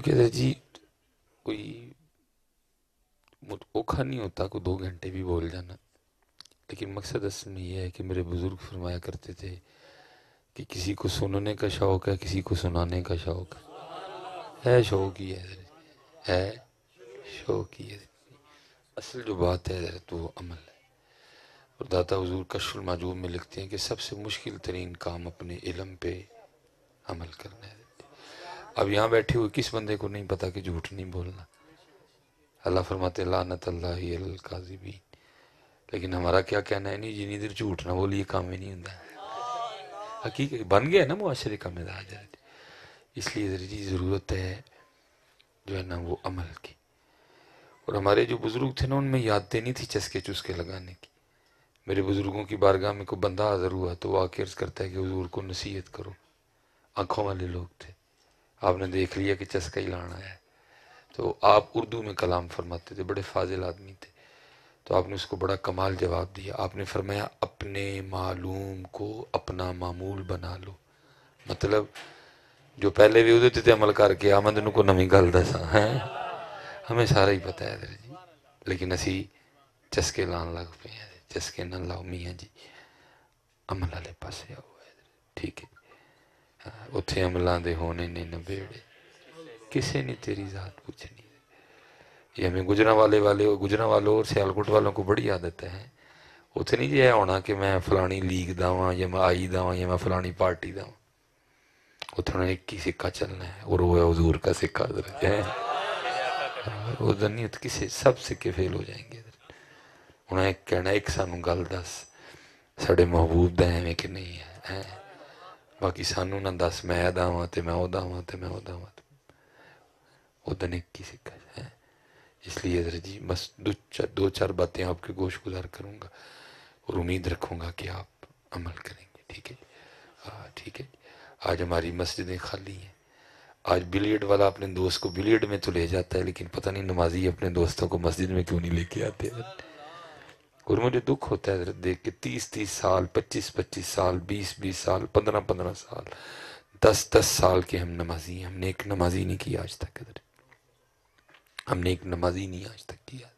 क्योंकि कह जी कोई औखा नहीं होता को दो घंटे भी बोल जाना लेकिन मकसद असल में यह है कि मेरे बुज़ुर्ग फरमाया करते थे कि किसी को सुनने का शौक़ है किसी को सुनाने का शौक़ है है शौक़ ही है है शौक़ ही है असल जो बात है तो वो अमल है और दाता हजूर कशुल मजूब में लिखते हैं कि सबसे मुश्किल तरीन काम अपने इलम पे अमल करना है अब यहाँ बैठे हुए किस बंदे को नहीं पता कि झूठ नहीं बोलना अल्लाह फरमाते लानत अल्लाह लेकिन हमारा क्या कहना है नहीं जिनी देर झूठ ना बोलिए काम ही नहीं होता हकीक बन गया ना मुआरे का मिजाज इसलिए जी ज़रूरत है जो है ना वो अमल की और हमारे जो बुज़ुर्ग थे ना उनमें याद देनी थी चस्के चुस्के लगाने की मेरे बुज़ुर्गों की बारगाह में कोई बंदा हाज़र हुआ तो वो आके अर्ज़ करता है कि हजूर को नसीहत करो आँखों वाले लोग थे आपने देख लिया कि चस्का ही लाना है तो आप उर्दू में कलाम फरमाते थे बड़े फाजिल आदमी थे तो आपने उसको बड़ा कमाल जवाब दिया आपने फरमाया अपने मालूम को अपना मामूल बना लो मतलब जो पहले भी ਉਹਦੇ ਤੇ ਅਮਲ ਕਰਕੇ ਆ ਮੈਂ ਤੈਨੂੰ ਕੋ ਨਵੀਂ ਗੱਲ ਦੱਸਾਂ ਹੈ ਹਮੇ ਸਾਰਾ ਹੀ ਪਤਾ ਹੈ ਵੀਰ ਜੀ ਲੇਕਿਨ ਅਸੀਂ ਚਸਕੇ ਲਾਣ ਲੱਗ ਪਏ ਹਾਂ ਚਸਕੇ ਨਾ ਲਾਓ ਮੀਆਂ ਜੀ ਅਮਲ ਵਾਲੇ ਪਾਸੇ ਆਓ ਉੱਥੇ ਅਮਲਾਂ ਦੇ ਹੋਣੇ ਨੇ ਨਵੇੜੇ ਕਿਸੇ ਨੇ ਤੇਰੀ ਜ਼ਾਤ ਪੁੱਛਣੀ ये हमें गुजरा वाले वाले गुजरा वालों और सियालकोट वालों को बड़ी आदत है उतने नहीं यह होना कि मैं फलानी लीग दावा या मैं आई दावा या मैं फलानी पार्टी दावा उतने एक ही सिक्का चलना है और वो है हजूर का सिक्का उधर है उधर नहीं किसी सब सिक्के फेल हो जाएंगे उन्हें कहना एक सानू गल दस साढ़े महबूब का एवें कि नहीं है, है। बाकी सानू ना दस मैं ਦਾ ਹਾਂ तो मैं ਉਹਦਾ ਹਾਂ तो मैं ਉਹਦਾ ਹਾਂ उदन की शिकायत है इसलिए हजरत जी बस दो चार दो चार बातें आपके गोश गुजार करूँगा और उम्मीद रखूँगा कि आप अमल करेंगे ठीक है हाँ ठीक है आज हमारी मस्जिदें खाली हैं आज बिलियड वाला अपने दोस्त को बिलियड में तो ले जाता है लेकिन पता नहीं नमाजी अपने दोस्तों को मस्जिद में क्यों नहीं लेके आते हैं और मुझे दुख होता है देख के तीस तीस साल पच्चीस पच्चीस साल बीस बीस साल पंद्रह पंद्रह साल दस दस साल के हम नमाजी हैं हमने एक नमाजी नहीं की आज तक इधर हमने एक नमाजी नहीं आज तक किया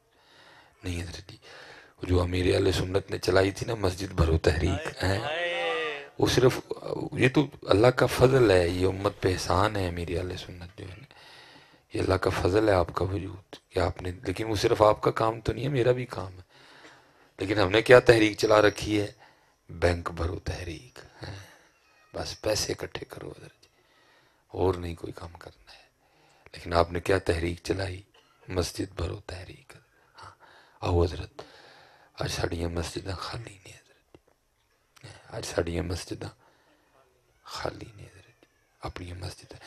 नहीं इधर जी जो अमीरे आल सुन्नत ने चलाई थी ना मस्जिद भरो तहरीक है वो सिर्फ ये तो अल्लाह का फजल है ये उम्मत पे एहसान है अमीरे अल सुन्नत जो है ये अल्लाह का फजल है आपका वजूद कि आपने लेकिन वो सिर्फ आपका काम तो नहीं है मेरा भी काम है लेकिन हमने क्या तहरीक चला रखी है बैंक भरो तहरीक है बस पैसे इकट्ठे करो अदर जी और नहीं कोई काम करना है लेकिन आपने क्या तहरीक चलाई मस्जिद भरो तहरीक हाँ आओ हजरत अज साड़िया मस्जिद खाली ने हजरत अज साड़िया मस्जिद खाली ने हजरत अपनी मस्जिद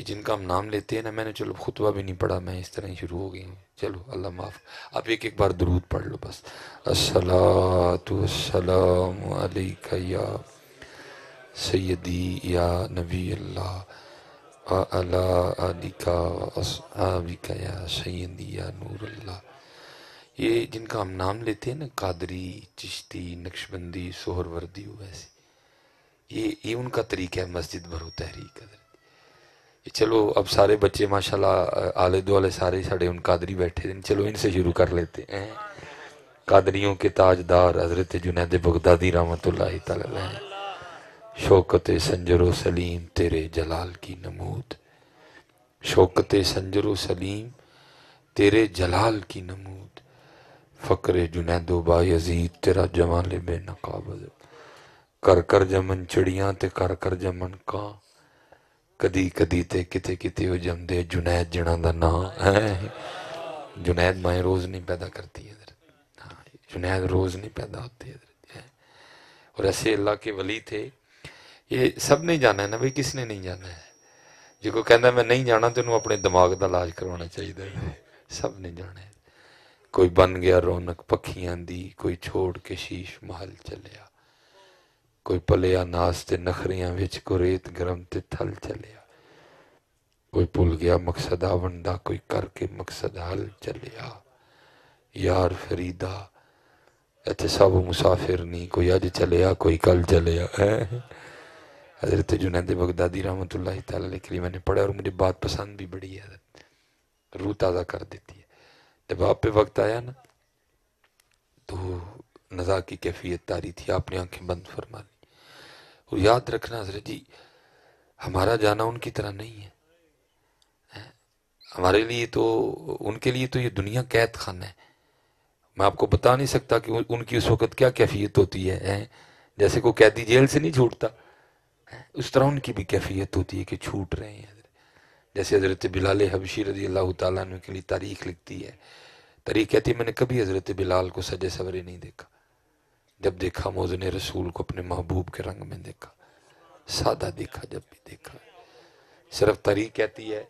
कि जिनका हम नाम लेते हैं ना मैंने चलो खुतबा भी नहीं पढ़ा मैं इस तरह ही शुरू हो गई हूँ चलो अल्लाह माफ़ आप एक एक बार दरूद पढ़ लो बस असलातम या सैदी या नबी अल्लाह अला अलिका या सैदी या नूर अल्लाह ये जिनका हम नाम लेते हैं ना कादरी चिश्ती नक्शबंदी सोहरवर्दी वैसे ये ये उनका तरीका है मस्जिद भरो तहरीक का चलो अब सारे बच्चे माशाल्लाह आले दुआले सारे साढ़े उन कादरी बैठे दिन चलो इनसे शुरू कर लेते हैं कादरियों के ताजदार हजरत जुनैद बगदादी रहमत शौकत संजरो सलीम तेरे जलाल की नमूद शौकत संजरो सलीम तेरे जलाल की नमूद फ़क्र बाई बाजीद तेरा जमाले बे नकाब कर कर जमन चिड़िया ते कर कर जमन का ਕਦੀ ਕਦੀ ਤੇ ਕਿਤੇ ਕਿਤੇ ਉਹ ਜੰਮਦੇ ਜੁਨੈਦ ਜਿਹਨਾਂ ਦਾ ਨਾਮ ਹੈ जुनैद माएँ रोज़ नहीं पैदा करती है हजरत हाँ जुनैद रोज़ नहीं पैदा होती हजरत और ऐसे अल्लाह के वली थे ये सब नहीं जाना है ना भाई किसने नहीं जाना है जो को कहता मैं नहीं जाना तो अपने दिमाग का इलाज करवाना चाहिए सब ने जाना है कोई बन गया रौनक पखियां दी कोई छोड़ के शीश महल चलिया ਕੋਈ ਪਲਿਆ ਨਾਸ ਤੇ ਨਖਰੀਆਂ ਵਿੱਚ ਕੋ ਗਰਮ ਤੇ ਥਲ ਚਲਿਆ ਕੋਈ ਭੁੱਲ ਗਿਆ ਮਕਸਦ ਆਵਣ ਦਾ ਕੋਈ ਕਰਕੇ ਮਕਸਦ ਹਲ ਚਲਿਆ ਯਾਰ ਫਰੀਦਾ ਇੱਥੇ ਸਭ ਮੁਸਾਫਿਰ ਨਹੀਂ ਕੋਈ ਅੱਜ ਚਲਿਆ ਕੋਈ ਕੱਲ ਚਲਿਆ ਹੈ हजरत ਜੁਨੈਦ ਬਗਦਾਦੀ रहमतुल्लाह ताला के लिए मैंने ਪੜਿਆ ਔਰ मुझे ਬਾਤ ਪਸੰਦ ਵੀ ਬੜੀ ਹੈ रूह ताज़ा ਕਰ देती है जब आप पे वक्त आया ना तो नज़ा की कैफियत तारी थी आपने आंखें बंद फरमा ली और याद रखना हजरत जी हमारा जाना उनकी तरह नहीं है हमारे लिए तो उनके लिए तो ये दुनिया कैद खाना है मैं आपको बता नहीं सकता कि उनकी उस वक़्त क्या कैफियत होती है, जैसे को कैदी जेल से नहीं छूटता उस तरह उनकी भी कैफियत होती है कि छूट रहे हैं जैसे हज़रत बिलाल हबशी रजी अल्लाह तु के लिए तारीख लिखती है तारीख कहती है मैंने कभी हज़रत बिलाल को सजे सवरे नहीं देखा जब देखा मोज ने रसूल को अपने महबूब के रंग में देखा सादा देखा जब भी देखा सिर्फ तरी कहती है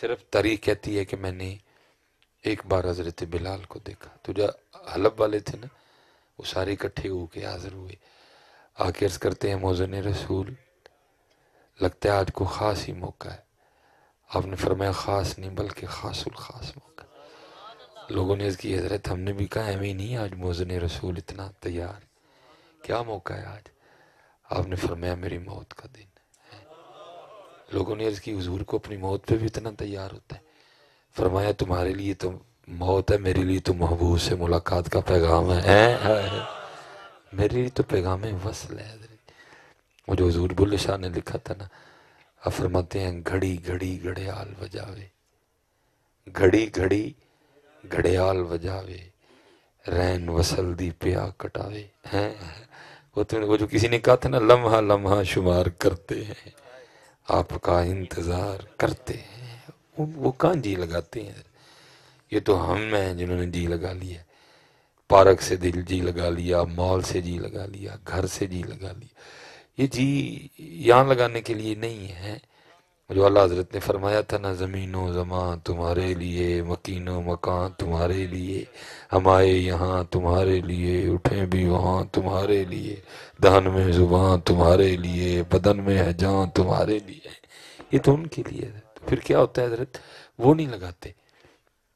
सिर्फ तरी कहती है कि मैंने एक बार हजरत बिलाल को देखा तो जो हलब वाले थे ना वो सारे इकट्ठे होके हाजिर हुए आखिर करते हैं मोजन रसूल लगता है आज को ख़ास ही मौका है आपने फरमाया ख़ास नहीं बल्कि ख़ासुल ख़ास मौका लोगों ने इसकी हजरत हमने भी कहा हमें नहीं आज मोजन रसूल इतना तैयार क्या मौका है आज आपने फरमाया मेरी मौत का दिन है लोगों ने इसकी हजूर को अपनी मौत पे भी इतना तैयार होता है फरमाया तुम्हारे लिए तो मौत है मेरे लिए तो महबूब से मुलाकात का पैगाम है, है, है। है। मेरे लिए तो पैगाम वसल है वो जो हजूर बुल्ले शाह ने लिखा था ना अब फरमाते हैं घड़ी घड़ी घड़े आल बजावे घड़ी घड़ी घड़ियाल बजावे रैन वसल दी प्या कटावे हैं वो तो वो जो किसी ने कहा था ना लम्हा लम्हा शुमार करते हैं आपका इंतज़ार करते हैं वो, वो कहाँ जी लगाते हैं ये तो हम हैं जिन्होंने जी लगा लिया पार्क से दिल जी लगा लिया मॉल से जी लगा लिया घर से जी लगा लिया ये जी यहाँ लगाने के लिए नहीं है जो अल्लाह हजरत ने फरमाया था ना ज़मीन व जमां तुम्हारे लिए मकीन व मकान तुम्हारे लिए हम आए यहाँ तुम्हारे लिए उठे भी वहाँ तुम्हारे लिए दहन में ज़ुबान तुम्हारे लिए बदन में है जान तुम्हारे लिए ये तो उनके लिए है तो फिर क्या होता है हजरत वो नहीं लगाते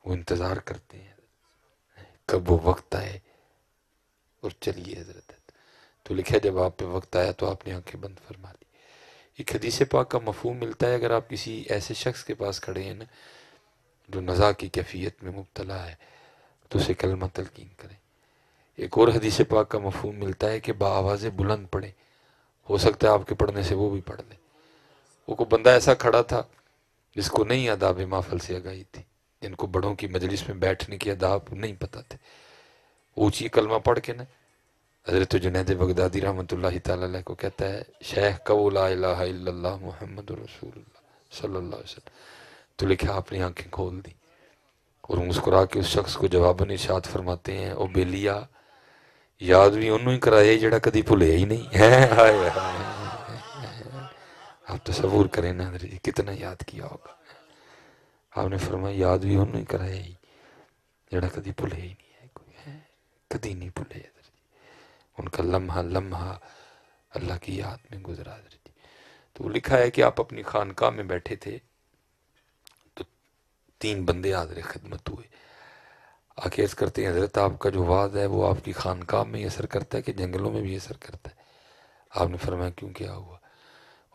वो इंतज़ार करते हैं कब वो वक्त आए और चलिए हजरत तो लिखा जब आप पे वक्त आया तो आपने आँखें बंद फरमा ली एक हदीस पाक का मफहम मिलता है अगर आप किसी ऐसे शख्स के पास खड़े हैं ना जो नज़ा की कैफियत में मुबतला है तो उसे कलमा तलकिन करें एक और हदीस पाक का मफहम मिलता है कि बावाज़ बुलंद पढ़ें हो सकता है आपके पढ़ने से वो भी पढ़ लें वो को बंदा ऐसा खड़ा था जिसको नहीं आदाब माफल से आगाही थी जिनको बड़ों की मजलिस में बैठने की आदाब नहीं पता थे ऊँची कलमा पढ़ के ना हजरत जुनेद बगदादी रहमत ला को कहता है शेख कबूला मोहम्मद रसूल तो लिखा अपनी आँखें खोल दी और मुस्कुरा के उस शख्स को जवाबन इशाद फरमाते हैं ओ बेलिया याद भी उन्होंने ही कराया जरा कभी भुले ही नहीं है हाय आप सबूर करें ना जी कितना याद किया होगा आपने फरमाया याद भी उन्होंने ही कराया ही जरा कभी भुले ही नहीं है कोई है कभी नहीं भुले उनका लम्हा लम्हा अल्लाह की याद में गुजरा रही तो लिखा है कि आप अपनी खानका में बैठे थे तो तीन बंदे हाजिर खिदमत हुए आके अर्ज करते हैं हजरत आपका जो वाद है वो आपकी खानका में ही असर करता है कि जंगलों में भी असर करता है आपने फरमाया क्यों क्या हुआ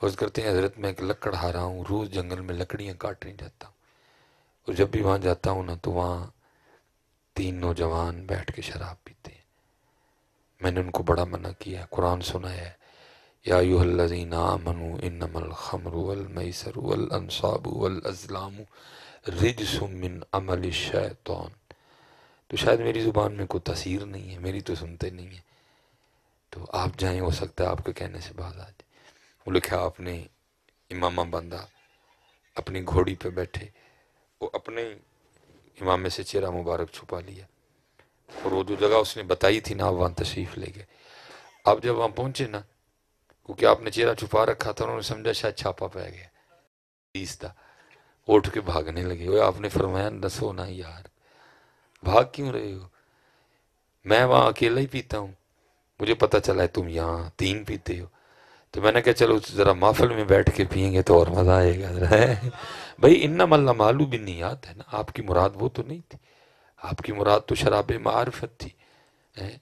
अर्ज करते हैं हजरत मैं एक लकड़ हारा हूँ रोज़ जंगल में लकड़ियाँ काटने जाता हूँ और जब भी वहाँ जाता हूँ ना तो वहाँ तीन नौजवान बैठ के शराब पीते हैं मैंने उनको बड़ा मना किया कुरान सुनाया है यायुल्लिन आमनु रिज सुमिन अमल शैतान तो शायद मेरी ज़ुबान में कोई तसीर नहीं है मेरी तो सुनते नहीं है तो आप जाए हो सकता है आपके कहने से बाज आ जाए वो लिखा आपने इमामा बंदा अपनी घोड़ी पे बैठे वो अपने इमामे से चेहरा मुबारक छुपा लिया और वो जो जगह उसने बताई थी ना आप वहाँ तशरीफ़ ले गए अब जब वहाँ पहुँचे ना क्योंकि आपने चेहरा छुपा रखा था उन्होंने समझा शायद छापा पै गया तीस था उठ के भागने लगे हो आपने फरमाया दसो ना यार भाग क्यों रहे हो मैं वहाँ अकेला ही पीता हूँ मुझे पता चला है तुम यहाँ तीन पीते हो तो मैंने कहा चलो ज़रा माफल में बैठ के पियेंगे तो और मज़ा आएगा भाई इन्ना मल्ला मालूम भी नहीं याद है ना आपकी मुराद वो तो नहीं थी आपकी मुराद तो शराब मारफत थी ए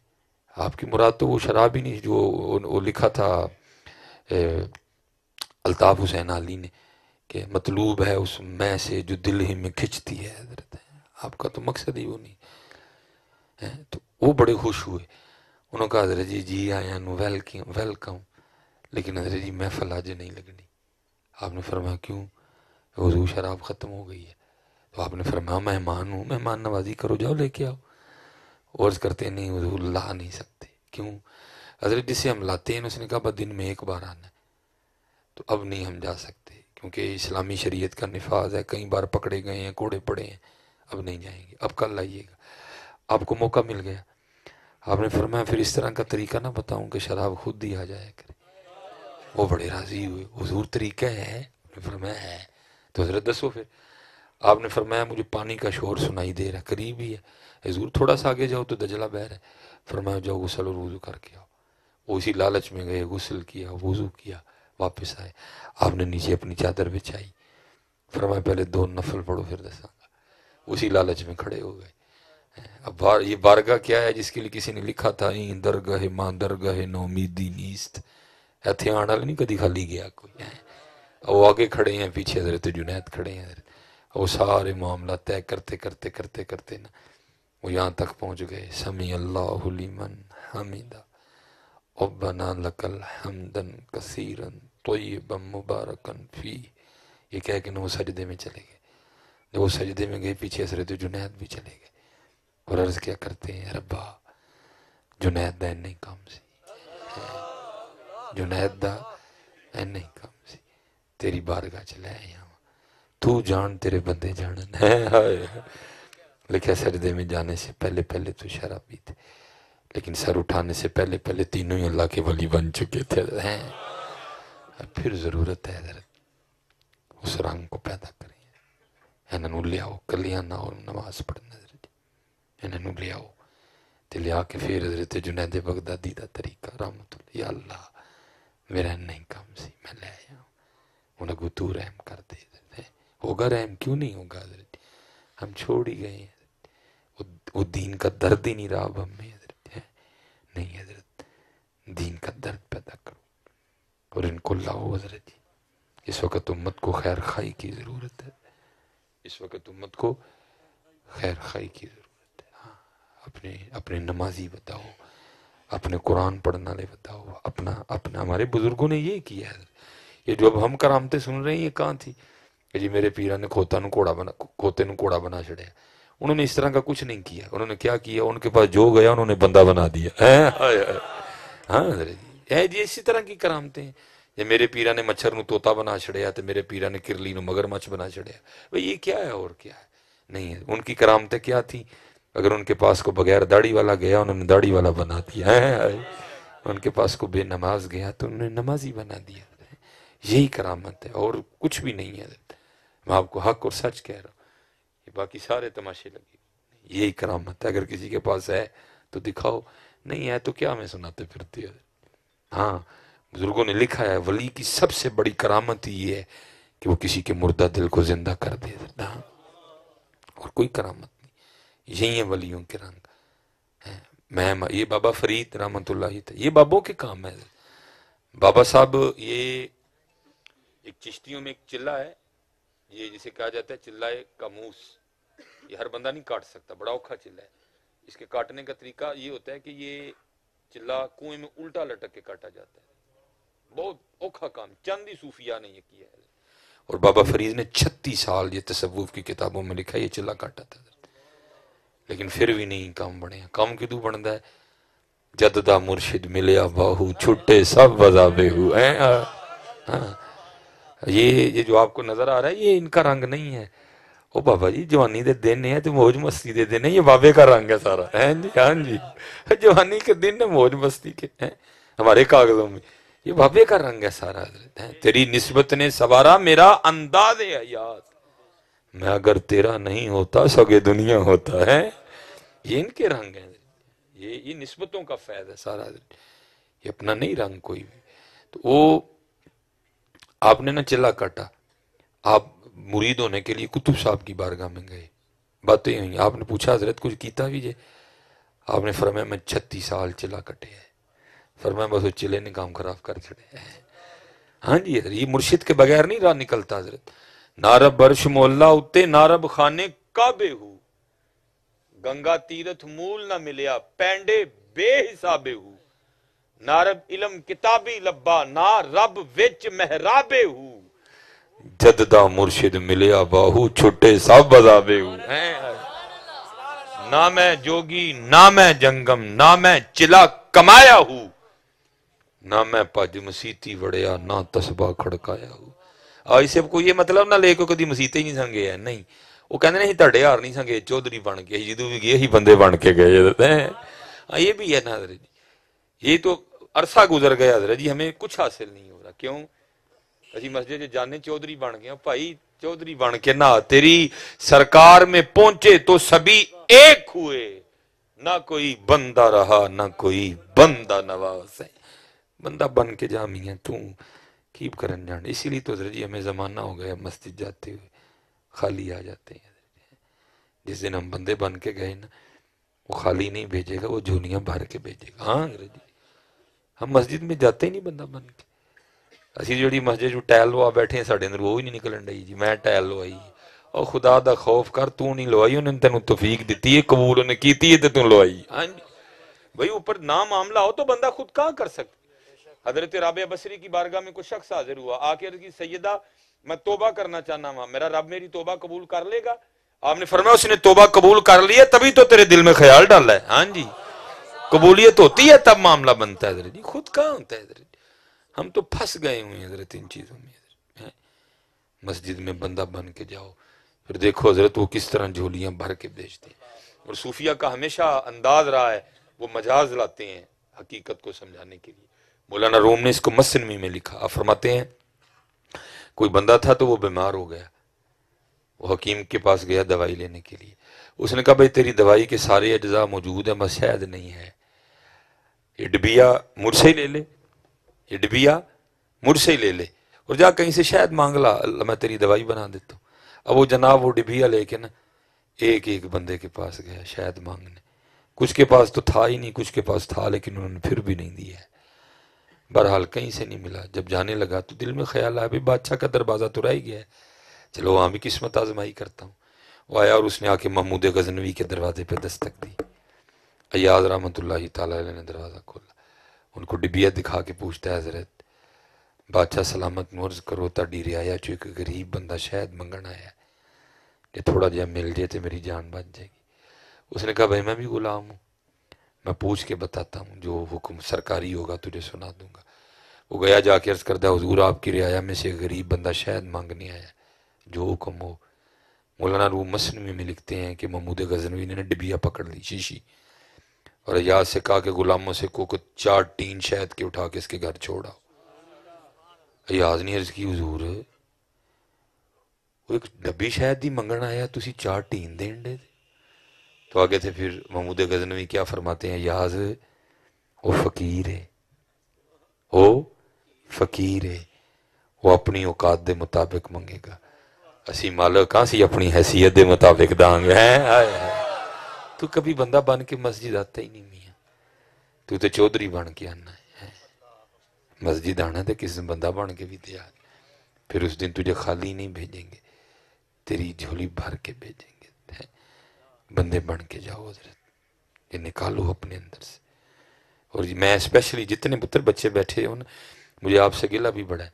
आपकी मुराद तो वो शराब ही नहीं जो वो, लिखा था अलताफ़ हुसैन अली ने कि मतलूब है उस मैं से जो दिल ही में खिंचती है हजरत आपका तो मकसद ही वो नहीं है तो वो बड़े खुश हुए उन्होंने कहा हजरत जी जी आया वेलकम वेलकम लेकिन हजरत जी महफल आज नहीं लगनी आपने फरमाया क्यों वजू शराब ख़त्म हो गई है तो आपने फरमाया मेहमान हूँ मेहमान नवाजी करो जाओ लेके आओ अर्ज करते नहीं वो तो ला नहीं सकते क्यों हजरत जिसे हम लाते हैं उसने कहा दिन में एक बार आना है तो अब नहीं हम जा सकते क्योंकि इस्लामी शरीयत का निफाज है कई बार पकड़े गए हैं कोड़े पड़े हैं अब नहीं जाएंगे अब कल लाइएगा आपको मौका मिल गया आपने फरमाया फिर इस तरह का तरीका ना बताऊं कि शराब खुद ही आ जाया करे वो बड़े राजी हुए हजूर तरीका है फरमाया है तो हजरत दसो फिर आपने फरमाया मुझे पानी का शोर सुनाई दे रहा है करीब ही है हजूर थोड़ा सा आगे जाओ तो दजला बह रहा है फरमाया जाओ गुसल और वज़ू करके आओ वो इसी लालच में गए गुसल किया वज़ू किया वापस आए आपने नीचे अपनी चादर बिछाई फरमाया पहले दो नफल पढ़ो फिर दसांगा उसी लालच में खड़े हो गए अब बार, ये बारगा क्या है जिसके लिए किसी ने लिखा था ई दरगाह मां दरगाह नौमीदी नीस्त हथियार नहीं कभी खाली गया कोई वो आगे खड़े हैं पीछे हजरत जुनैद खड़े हैं वो सारे मामला तय करते करते करते करते ना वो यहाँ तक पहुँच गए समी अल्लाहमन हमीदा अब्बना लकल हमदन कसीरन तोयबम मुबारकन फ़ी ये कह के ना वो सजदे में चले गए जब वो सजदे में गए पीछे हसरत जुनैद भी चले गए और अर्ज़ क्या करते हैं रब्बा जुनैद का इन्ना ही काम से जुनैद का इन्ना ही काम से तेरी बारगाह चलाया तू जान तेरे बंदे जान है हाय लिखा सरदे में जाने से पहले पहले तू तो शराब पी थे लेकिन सर उठाने से पहले पहले तीनों ही अल्लाह के वली बन चुके थे हैं फिर ज़रूरत है हजरत उस रंग को पैदा करें इन्हें लियाओ कलिया ना और नमाज पढ़ने इन्हें लियाओ तो लिया के फिर हजरत जुनैद बगदादी का तरीका रामत अल्लाह मेरा नहीं काम सी मैं ले आया हूँ उन्हें गुतू रहम कर दे होगा रहम क्यों नहीं होगा हजरत हम छोड़ ही गए हैं वो दीन का दर्द ही नहीं रहा अब हमें हजरत है नहीं हजरत दीन का दर्द पैदा करो और इनको लाओ हजरत जी इस वक्त उम्मत को खैर खाई की ज़रूरत है इस वक्त उम्मत को खैर खाई की ज़रूरत है हाँ अपने अपने नमाजी बताओ अपने कुरान पढ़ने वाले बताओ अपना अपना हमारे बुज़ुर्गों ने ये किया है ये जो अब हम करामते सुन रहे हैं ये कहाँ थी कि जी मेरे पीरा ने खोता घोड़ा बना खोते नु घोड़ा बना छड़िया उन्होंने इस तरह का कुछ नहीं किया उन्होंने क्या किया उनके पास जो गया उन्होंने बंदा बना दिया है हाँ है जी इसी तरह की करामते हैं या मेरे पीरा ने मच्छर नु तोता बना छड़िया तो मेरे पीरा ने किरली मगरमच्छ बना छड़िया भाई ये क्या है और क्या है नहीं है उनकी करामतें क्या थी अगर उनके पास को बगैर दाढ़ी वाला गया उन्होंने दाढ़ी वाला बना दिया है उनके पास को बेनमाज गया तो उन्होंने ही बना दिया यही करामत है और कुछ भी नहीं है मैं आपको हक और सच कह रहा हूँ ये बाकी सारे तमाशे लगे यही करामत है अगर किसी के पास है तो दिखाओ नहीं है तो क्या हमें सुनाते फिरते हाँ बुजुर्गों ने लिखा है वली की सबसे बड़ी करामत ये है कि वो किसी के मुर्दा दिल को जिंदा कर दे हाँ और कोई करामत नहीं यही है वलियों के रंग है मैं ये बाबा फरीद था ये बाबों के काम है बाबा साहब ये एक चिश्तियों में एक चिल्ला है ये जिसे कहा जाता है चिल्लाए कामूस ये हर बंदा नहीं काट सकता बड़ा औखा चिल्ला है इसके काटने का तरीका ये होता है कि ये चिल्ला कुएं में उल्टा लटक के काटा जाता है बहुत औखा काम चंद ही सूफिया ने यह किया है और बाबा फरीद ने छत्तीस साल ये तसवुफ की किताबों में लिखा ये चिल्ला काटा था लेकिन फिर भी नहीं काम बने काम कि तू बनता है जद दा मुर्शिद मिले बाहू छुट्टे सब वजा बेहू है हाँ ये ये जो आपको नज़र आ रहा है ये इनका रंग नहीं है ओ बाबा जी जवानी ਦੇ दिन है तो मौज मस्ती ਦੇ दिन है ये बाबे का रंग है सारा है जी हाँ जी जवानी के दिन है मौज मस्ती के हैं हमारे कागजों में ये बाबे का रंग है सारा हजरत है तेरी निस्बत ने सवारा मेरा अंदाज है याद मैं अगर तेरा नहीं होता सगे दुनिया होता है ये इनके रंग है ये ये निस्बतों का फैद है सारा ये अपना नहीं रंग कोई भी तो वो आपने ना चिल्ला काटा आप मुरीद होने के लिए कुतुब साहब की बारगाह में गए बातें हुई आपने पूछा हजरत कुछ किया भी जे आपने फरमाया मैं छत्तीस साल चिल्ला कटे है फरमाया बस वो चिले ने काम खराब कर चढ़े है हाँ जी ये मुर्शिद के बगैर नहीं रहा निकलता हजरत नारब बर्श मोहल्ला उत्ते नारब खाने काबे हु गंगा तीरथ मूल ना मिलया पेंडे बेहिसाबे हु नारद इलम मतलब ना लेको कभी मसीते ही नहीं संगे है नहीं वो कहते नहीं तड़े हार नहीं संगे चौधरी बन के जो भी गए ही बंदे बन के गए ये भी है ना ये तो अरसा गुजर गया हजरत जी हमें कुछ हासिल नहीं हो रहा क्यों अभी मस्जिद जाने चौधरी बन गए भाई चौधरी बन के ना तेरी सरकार में पहुंचे तो सभी एक हुए ना कोई बंदा रहा ना कोई बंदा नवाज है बंदा बन के जा है तू कीप करन जान इसीलिए तो जी हमें ज़माना हो गया मस्जिद जाते हुए खाली आ जाते हैं जिस दिन हम बंदे बन के गए ना वो खाली नहीं भेजेगा वो झूनिया भर के भेजेगा हाँ अंग्रेजी जी हम मस्जिद में जाते ही नहीं बंदा बन के ਅਸੀਂ ਜਿਹੜੀ ਮਸਜਿਦ 'ਚ ਟਾਇਲ ਲਵਾ ਬੈਠੇ ਸਾਡੇ ਅੰਦਰ ਉਹ ਹੀ ਨਹੀਂ ਨਿਕਲਣ ਡਈ ਜੀ ਮੈਂ ਟਾਇਲ ਲਵਾਈ ਉਹ ਖੁਦਾ ਦਾ ਖੌਫ ਕਰ ਤੂੰ ਨਹੀਂ ਲਵਾਈ ਉਹਨੇ ਤੈਨੂੰ ਤੌਫੀਕ ਦਿੱਤੀ ਹੈ ਕਬੂਲ ਉਹਨੇ ਕੀਤੀ ਹੈ ਤੇ ਤੂੰ ਲਵਾਈ भाई ऊपर ना मामला हो तो बंदा खुद कहाँ कर सकता हजरत राब बसरी की बारगाह में कुछ शख्स हाजिर हुआ आखिर की सैदा मैं तोबा करना चाहना वहां मेरा रब मेरी तोबा कबूल कर लेगा आपने फरमाया उसने तोबा कबूल कर लिया तभी तो तेरे दिल में ख्याल डाला है हाँ जी कबूलियत होती है तब मामला बनता है जी खुद कहाँ होता है हम तो फंस गए हुए हैं हजरत इन चीज़ों में मस्जिद में बंदा बन के जाओ फिर देखो हजरत वो किस तरह झोलियाँ भर के बेचते हैं और सूफिया का हमेशा अंदाज रहा है वो मजाज लाते हैं हकीकत को समझाने के लिए मौलाना रोम ने इसको मसनवी में लिखा आप फरमाते हैं कोई बंदा था तो वो बीमार हो गया वो हकीम के पास गया दवाई लेने के लिए उसने कहा भाई तेरी दवाई के सारे अज्जा मौजूद हैं बस शायद नहीं है इडबिया मुझसे ही ले ले इडबिया मुझसे ही ले ले और जा कहीं से शायद मांग ला अल्लाह मैं तेरी दवाई बना देता हूँ अब वो जनाब वो डिबिया लेके ना एक एक बंदे के पास गया शायद मांगने कुछ के पास तो था ही नहीं कुछ के पास था लेकिन उन्होंने फिर भी नहीं दिया है बहरहाल कहीं से नहीं मिला जब जाने लगा तो दिल में ख्याल आया भाई बादशाह का दरवाज़ा तो रह ही गया है चलो वहाँ भी किस्मत आजमाई करता हूँ वो आया और उसने आके महमूद गजनवी के दरवाजे पर दस्तक दी अयाज रहमत ने दरवाज़ा खोला उनको डिबिया दिखा के पूछता है हजरत बादशाह सलामत मुर्ज करो ताड़ी रियाया चो एक गरीब बंदा शायद मंगन आया कि थोड़ा जहा मिल जाए तो मेरी जान बच जाएगी उसने कहा भाई मैं भी गुलाम हूँ मैं पूछ के बताता हूँ जो हुक्म सरकारी होगा तुझे सुना दूंगा वो गया के अर्ज करता हजूर आपकी रियाया में से गरीब बंदा शायद मांगने आया जो हुक्म हो मौलाना रूम मसनवी में लिखते हैं कि महमूद गजनवी ने डिबिया पकड़ ली शीशी और एजाज से कहा कि गुलामों से को चार टीन शहद के उठा के इसके घर छोड़ा एजाज ने अर्ज की हजूर ਉਹ ਇੱਕ ਡੱਬੀ ਸ਼ਹਿਦ ਦੀ ਮੰਗਣ ਆਇਆ ਤੁਸੀਂ ਚਾਰ ਟੀਨ ਦੇਣ ਦੇ तो आगे थे फिर महमूद गजनवी क्या फरमाते हैं याज वो फकीर है वो फकीर है वो अपनी औकात के मुताबिक मंगेगा असी मालक कहाँ सी अपनी हैसीयत के मुताबिक दांग है, है, है। तू कभी बंदा बन के मस्जिद आता ही नहीं मिया तू तो चौधरी बन के आना है मस्जिद आना तो किसी बंदा बन के भी तैयार फिर उस दिन तुझे खाली नहीं भेजेंगे तेरी झोली भर के भेजेंगे बंदे बन के जाओ हजरत ये निकालो अपने अंदर से और मैं स्पेशली जितने पुत्र बच्चे बैठे हो ना मुझे आपसे गिला भी बड़ा है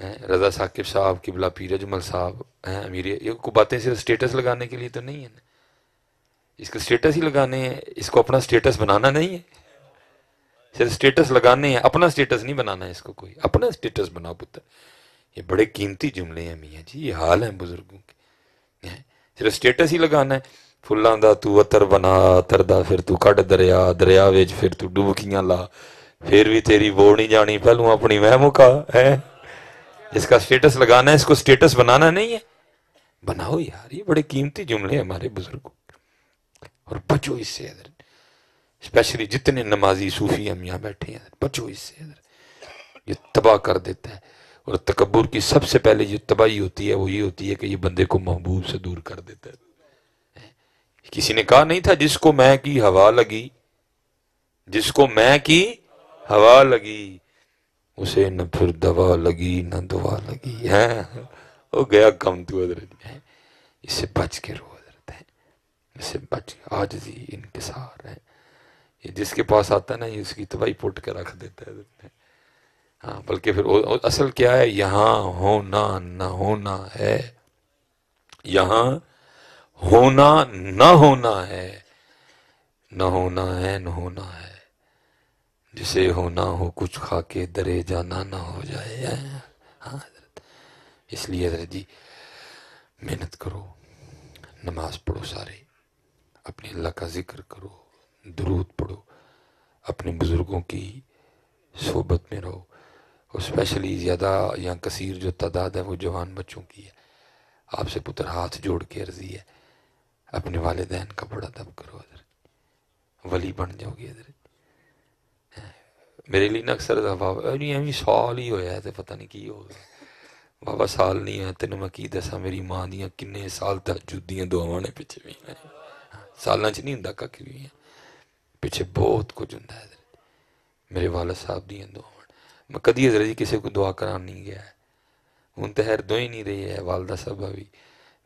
हैं रजा साकिब साहब किबला पीर अजमल साहब हैं अमीर ये को बातें सिर्फ स्टेटस लगाने के लिए तो नहीं है ना इसके स्टेटस ही लगाने हैं इसको अपना स्टेटस बनाना नहीं है सिर्फ स्टेटस लगाने हैं अपना स्टेटस नहीं बनाना है इसको कोई अपना स्टेटस बनाओ पुत्र ये बड़े कीमती जुमले हैं मियाँ जी ये हाल है बुजुर्गों के है? सिर्फ स्टेटस ही लगाना है फुलों का तू अतर बना अतर फिर तू कट दरिया दरिया ਵਿੱਚ फिर तू ਡੁਬਕੀਆਂ ला फिर भी तेरी वो नहीं जानी पहलू अपनी वह मुका है इसका स्टेटस लगाना है इसको स्टेटस बनाना नहीं है बनाओ यार ये बड़े कीमती जुमले हैं हमारे बुजुर्गों और बचो इससे इधर स्पेशली जितने नमाजी सूफी हम यहाँ बैठे हैं बचो इससे इधर ये तबाह कर देता है और तकबर की सबसे पहले जो तबाही होती है वो ये होती है कि ये बंदे को महबूब से दूर कर देता है किसी ने कहा नहीं था जिसको मैं की हवा लगी जिसको मैं की हवा लगी उसे न फिर दवा लगी न दवा लगी है वो गया कम तू हजरत इससे बच के रो आज आजजी इनकसार है ये जिसके पास आता ना ये उसकी तबाही पुट के रख देता है हाँ बल्कि फिर ओ, ओ, असल क्या है यहाँ होना न होना है यहाँ होना न होना है न होना है न होना है जिसे होना हो कुछ खा के दरे जाना ना हो जाए हाँ इसलिए हजरत जी मेहनत करो नमाज पढ़ो सारे अपने अल्लाह का ज़िक्र करो दरूद पढ़ो अपने बुज़ुर्गों की सोबत में रहो और स्पेशली ज़्यादा या कसीर जो तादाद है वो जवान बच्चों की है आपसे पुत्र हाथ जोड़ के अर्जी है अपने वालदेन का बड़ा दब करो अदर वली बन जाओगे अदर मेरे लिए ना अक्सर बाबा साल ही होया तो पता नहीं की हो बाबा साल नहीं है तेन मैं की दसा मेरी माँ दियाँ किन्ने साल तहजुद दुआवान ने पिछे भी ਸਾਲਾਂ 'ਚ ਨਹੀਂ ਹੁੰਦਾ ਕੱਕ ਵੀ ਪਿੱਛੇ ਬਹੁਤ ਕੁਝ ਹੁੰਦਾ ਹੈ ਮੇਰੇ ਵਾਲਾ ਸਾਹਿਬ ਦੀਆਂ ਦੁਆਵਾਂ ਮੈਂ ਕਦੀ ਹਜ਼ਰਤ ਜੀ ਕਿਸੇ ਕੋ ਦੁਆ ਕਰਾਂ ਨਹੀਂ ਗਿਆ ਹੁਣ ਤਾਂ ਹਰ ਦੋਈ ਨਹੀਂ ਰਹੀ ਹੈ ਵਾਲਦਾ ਸਾਹਿਬਾ ਵੀ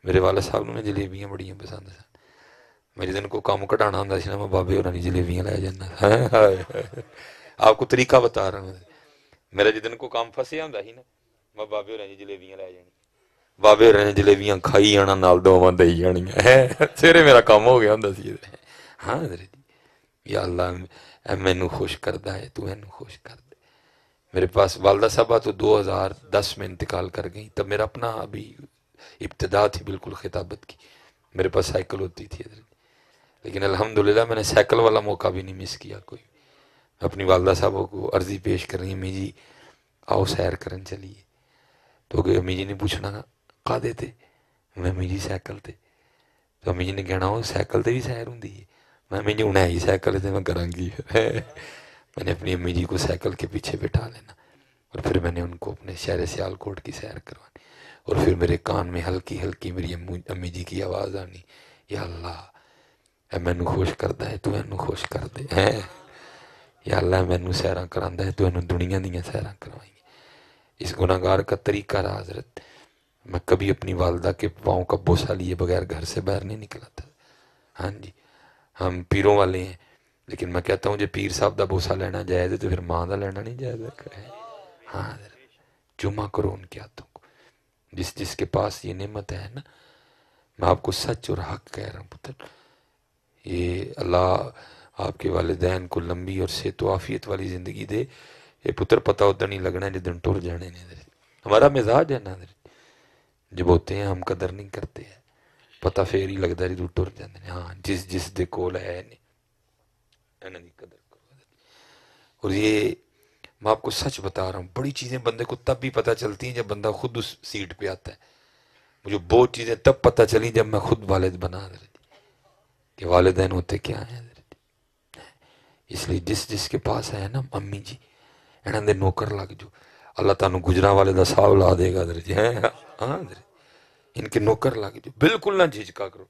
ਮੇਰੇ ਵਾਲਾ ਸਾਹਿਬ ਨੂੰ ਜਲੇਬੀਆਂ ਬੜੀਆਂ ਪਸੰਦ ਸਨ ਮੈਂ ਜਦੋਂ ਕੋ ਕੰਮ ਘਟਾਣਾ ਹੁੰਦਾ ਸੀ ਨਾ ਮੈਂ ਬਾਬੇ ਹੋਰਾਂ ਦੀ ਜਲੇਬੀਆਂ ਲੈ ਜਾਂਦਾ ਆਪ ਕੋ ਤਰੀਕਾ ਬਤਾ ਰਹਾ ਹਾਂ ਮੇਰੇ ਜਦੋਂ ਕੋ ਕੰਮ ਫਸਿਆ ਹੁੰਦਾ ਸੀ ਨਾ ਮੈਂ ਬਾਬੇ ਹੋਰਾਂ ਦੀ ਜਲੇਬੀਆਂ ਲੈ ਜਾਂਦਾ ਬਾਬੇ ਰਹੇ ਜਲੇਬੀਆਂ ਖਾਈ ਜਾਣਾ ਨਾਲ ਦੋਵਾਂ ਦੇਈ ਜਾਣੀਆਂ ਹੈ ਸਿਰੇ ਮੇਰਾ ਕੰਮ ਹੋ ਗਿਆ ਹੁੰਦਾ ਸੀ ਹਾਂ ਹਜ਼ਰਤ ਜੀ ਯਾ ਅੱਲਾ ਮੈਨੂੰ ਖੁਸ਼ ਕਰਦਾ ਹੈ ਤੂੰ ਮੈਨੂੰ ਖੁਸ਼ ਕਰ ਦੇ मेरे पास वालदा साहबा तो 2010 में इंतकाल कर गई तब मेरा अपना अभी इब्तदा थी बिल्कुल खिताबत की मेरे पास साइकिल होती थी लेकिन अल्हम्दुलिल्लाह मैंने साइकिल वाला मौका भी नहीं मिस किया कोई अपनी वालदा साहबा को अर्जी पेश कर रही अम्मी जी आओ सैर करने चलिए तो अम्मी जी ने पूछना देते मैं अम्मी जी सैकल से तो अम्मी जी ने कहना वो सैकल से भी सैर होंगी है मैं जी हूं ही सैकल से मैं करूँगी मैंने अपनी अम्मी जी को सैकल के पीछे बिठा लेना और फिर मैंने उनको अपने शहर सियालकोट की सैर करवानी और फिर मेरे कान में हल्की हल्की मेरी अम्मी जी की आवाज़ आनी या अल्लाह ए मैनू खुश करता है तू इन खुश कर दे है या अल्लाह मैनू सैर करा है तू इन दुनिया दैर सैर करवाई इस गुनागार का तरीका राजरत मैं कभी अपनी वालदा के पाँव का बोसा लिए बगैर घर से बाहर नहीं निकला था हाँ जी हम पीरों वाले हैं लेकिन मैं कहता हूँ जो पीर साहब का बोसा लेना जायज़ है तो फिर माँ का लेना नहीं जायज़ है हाँ जुमा करो उनके हाथों को जिस जिसके पास ये नेमत है ना मैं आपको सच और हक कह रहा हूँ पुत्र ये अल्लाह आपके वालदेन को लंबी और सेहत आफियत वाली ज़िंदगी दे ये पुत्र पता उदा नहीं लगना जिस दिन टुर जाने हमारा मिजाज है ना ਜਬੋਤੇ ਆ ਹਮ ਕਦਰ ਨਹੀਂ ਕਰਤੇ ਹੈ ਪਤਾ ਫੇਰ ਹੀ ਲੱਗਦਾ ਜਦੋਂ ਟੁਰ ਜਾਂਦੇ ਨੇ ਹਾਂ ਜਿਸ ਜਿਸ ਦੇ ਕੋਲ ਹੈ ਨੇ ਇਹਨਾਂ ਦੀ ਕਦਰ करो और ये मैं आपको सच बता रहा हूँ बड़ी चीज़ें बंदे को तब भी पता चलती हैं जब बंदा खुद उस सीट पे आता है मुझे बहुत चीज़ें तब पता चली जब मैं खुद वालद बना कि वालदेन होते क्या हैं इसलिए जिस जिसके पास है ना मम्मी जी इन्होंने नौकर लग जाओ अल्लाह ਤੁਹਾਨੂੰ गुजर वाले ਦਾ ਸਾਹ ਲਾ ਦੇਗਾ ਅਦਰ ਜੀ ਹੈ इनके नौकर ला के बिल्कुल ना झिझका करो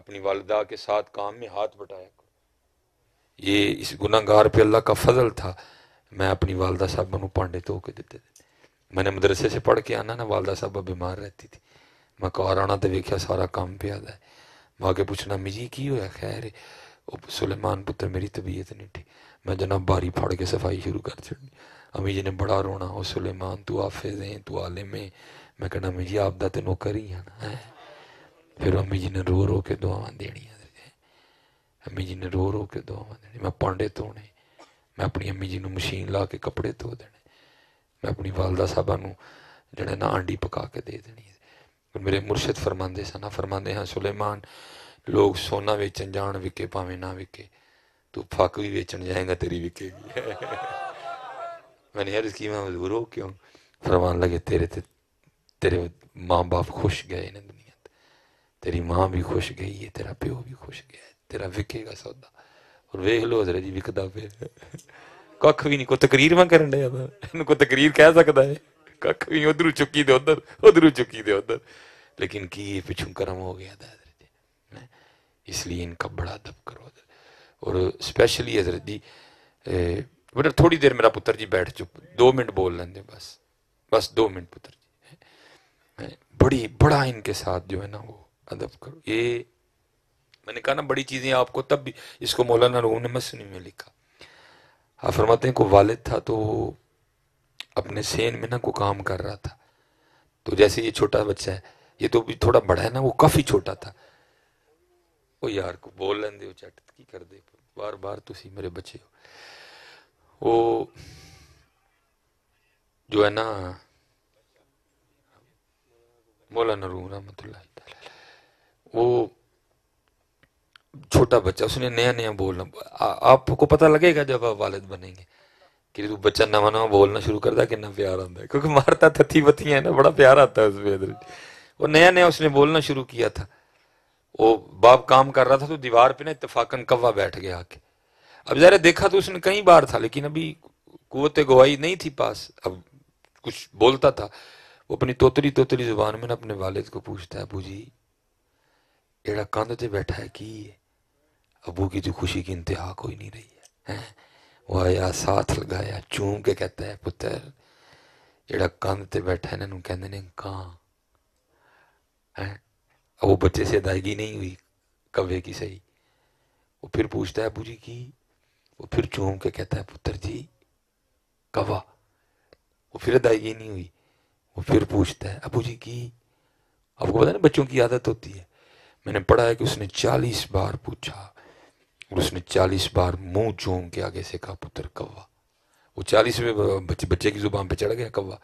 अपनी वालदा के साथ काम में हाथ बटाया करो ये इस गुनागार पे अल्लाह का फजल था मैं अपनी वालदा साहब मनु पांडे तो होके देते थे मैंने मदरसे से पढ़ के आना ना वालदा साहबा बीमार रहती थी मैं कार आना तो वेख्या सारा काम पे है मैं आगे पूछना मिजी की होया खैर सुलेमान पुत्र मेरी तबीयत नहीं ठीक मैं जना बारी फाड़ के सफाई शुरू कर चढ़नी ਅਮੀ ਜੀ ਨੇ ਬੜਾ ਰੋਣਾ ਉਹ ਸੁਲੇਮਾਨ तू हाफिज है तू ਮੈਂ ਕਹਿੰਦਾ ਮੈਂ ਜੀ अम्मी जी आपका तो नौकर ही है ना फिर अम्मी ਰੋ ने रो रो के ਜੀ ਨੇ ਰੋ ਰੋ ਕੇ ਦੁਆਵਾਂ ਦੇਣੀ ਮੈਂ ਪਾਂਡੇ ਧੋਣੇ ਮੈਂ ਆਪਣੀ ਅਮੀ ਜੀ ਨੂੰ ਮਸ਼ੀਨ ਲਾ ਕੇ ਕੱਪੜੇ ਧੋ ਦੇਣੇ ਮੈਂ ਆਪਣੀ ਵਾਲਦਾ ਸਾਹਿਬਾ ਨੂੰ ਜਿਹੜੇ ਨਾ ਆਂਡੀ ਪਕਾ ਕੇ ਦੇ ਦੇਣੀ ਮੇਰੇ ਮੁਰਸ਼ਿਦ ਫਰਮਾਉਂਦੇ ਸਨ ਫਰਮਾਉਂਦੇ ਹਾਂ ਸੁਲੇਮਾਨ ਲੋਕ ਸੋਨਾ ਵੇਚਣ ਜਾਣ ਵਿਕੇ ਭਾਵੇਂ ਨਾ ਵਿਕੇ ਤੂੰ ਫੱਕ ਵੀ ਵੇਚਣ ਜਾਏਗਾ ਤੇਰੀ ਵਿਕੇਗੀ मैंने अर्ज की मैं मजबूर हो क्यों फरमान लगे तेरे ते, तेरे माँ बाप खुश गए ना दुनिया तेरी माँ भी खुश गई है तेरा प्यो भी खुश गया तेरा विकेगा सौदा और वेख लो हजरा जी विकदा पे कख भी नहीं कोई तकरीर मैं करन तकरीर कह सकता है कख भी उधरू चुकी दे उधर उधरू चुकी दे उधर लेकिन की पिछू कर्म हो गया था इसलिए इनका बड़ा दब करो और स्पेशली हजरत जी बेटा मतलब थोड़ी देर मेरा पुत्र जी बैठ चुप दो मिनट बोल लेंगे बस बस दो मिनट पुत्र जी बड़ी बड़ा इनके साथ जो है ना वो अदब करो ये मैंने कहा ना बड़ी चीज़ें आपको तब भी इसको मौलाना रूम ने मसनी में लिखा आप फरमाते हैं को वालिद था तो अपने सेन में ना को काम कर रहा था तो जैसे ये छोटा बच्चा है ये तो भी थोड़ा बड़ा है ना वो काफ़ी छोटा था वो यार को बोल लेंदे चट की कर दे बार बार तुम तो मेरे बच्चे हो वो जो है ना मौलाना रूम रहमत वो छोटा बच्चा उसने नया नया बोलना आपको पता लगेगा जब आप वालिद बनेंगे कि तू बच्चा नवा नवा बोलना शुरू करता है कितना प्यार आता है क्योंकि मारता तो थी बतियाँ है ना बड़ा प्यार आता है उसमें इधर वो नया नया उसने बोलना शुरू किया था वो बाप काम कर रहा था तो दीवार पे ना इतफाकन कव्वा बैठ गया आके अब ज़रा देखा तो उसने कई बार था लेकिन अभी कुत गवाही नहीं थी पास अब कुछ बोलता था वो अपनी तोतरी तोतरी जुबान में ना अपने वालिद को पूछता है अबू जी एड़ा कंध से बैठा है कि अबू की जो तो खुशी की इंतहा कोई नहीं रही है, है? वो आया साथ लगाया चूम के कहता है पुत्र ਜਿਹੜਾ कंध से बैठा है इन्हू ਕਹਿੰਦੇ ਨੇ है ਹੈ ਉਹ ਬੱਚੇ ਸੇ ਅਦਾਇਗੀ हुई कवे की सही वो फिर पूछता है अबू जी की वो फिर चूम के कहता है पुत्र जी कवा वो फिर अदायगी नहीं हुई वो फिर पूछता है अबू जी की आपको पता ना बच्चों की आदत होती है मैंने पढ़ा है कि उसने चालीस बार पूछा और उसने चालीस बार मुंह चूम के आगे से कहा पुत्र कौवा वो चालीसवें बच्चे बच्चे की जुबान पे चढ़ गया कौवा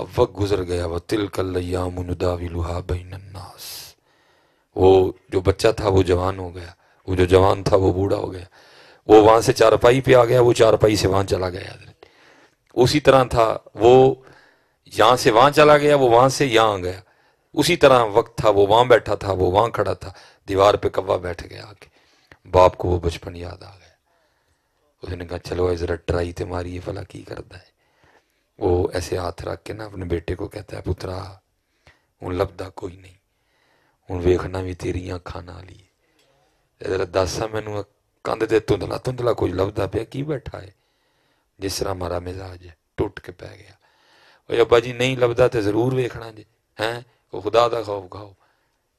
अब वक्त गुजर गया वह तिल कल्लामुदाविलुहा बन्नास वो जो बच्चा था वो जवान हो गया वो जो जवान था वो बूढ़ा हो गया वो वहां से चारपाई पे आ गया वो चारपाई से वहां चला गया उसी तरह था वो यहां से वहां चला गया वो वहां से यहाँ आ गया उसी तरह वक्त था वो वहां बैठा था वो वहां खड़ा था दीवार पे कब्बा बैठ गया आके बाप को वो बचपन याद आ गया उसने कहा चलो ज़रा ट्राई तो मारिए फला की करता है वो ऐसे हाथ रख के ना अपने बेटे को कहता है पुत्रा हूँ लभदा कोई नहीं हूँ वेखना भी तेरिया अखा नाल ही जरा दस आ मैनू ਕੰਧ ਤੇ ਧੁੰਦਲਾ ਧੁੰਦਲਾ ਕੁਝ ਲੱਭਦਾ ਪਿਆ ਕੀ ਬੈਠਾ ਹੈ ਜਿਸ ਤਰ੍ਹਾਂ ਮਾਰਾ ਮਿਜ਼ਾਜ ਹੈ ਟੁੱਟ ਕੇ ਪੈ ਗਿਆ ਓਏ ਅੱਬਾ ਜੀ ਨਹੀਂ ਲੱਭਦਾ ਤੇ ਜ਼ਰੂਰ ਵੇਖਣਾ ਜੀ ਹੈ ਉਹ ਖੁਦਾ ਦਾ ਖੌਫ ਖਾਓ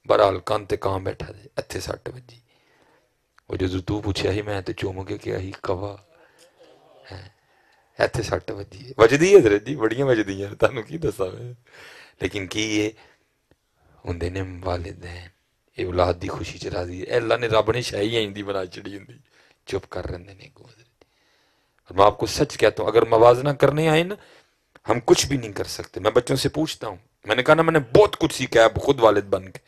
ਬਹਰਾਲ ਕੰਨ ਤੇ ਕਾਂ ਬੈਠਾ ਦੇ ਇੱਥੇ ਸੱਟ ਵੱਜੀ ਉਹ ਜਦੋਂ ਤੂੰ ਪੁੱਛਿਆ ਸੀ ਮੈਂ ਤੇ ਚੁੰਮ ਕੇ ਕਿਹਾ ਸੀ ਕਵਾ ਹੈ ਇੱਥੇ ਸੱਟ ਵੱਜੀ ਵੱਜਦੀ ਹੈ ਹਜ਼ਰਤ ਜੀ ਬੜੀਆਂ ਵੱਜਦੀਆਂ ਤੁਹਾਨੂੰ ਕੀ ਦੱਸਾਂ ਮੈਂ ਲੇਕਿਨ ਕੀ ਇਹ ਹੁੰਦੇ ਨੇ ਵਾਲਿਦੈਨ औलाद की खुशी च राजी है ਹੈ ने ਨੇ शाही ਨੇ ਸ਼ਾਹੀ ਆਈਂਦੀ ਬਣਾ ਚੜੀ चुप कर रहे हैं गुजरे और मैं आपको सच कहता हूँ अगर मवाजना करने आए ना हम कुछ भी नहीं कर सकते मैं बच्चों से पूछता हूँ मैंने कहा ना मैंने बहुत कुछ सीखा है खुद वालिद बन के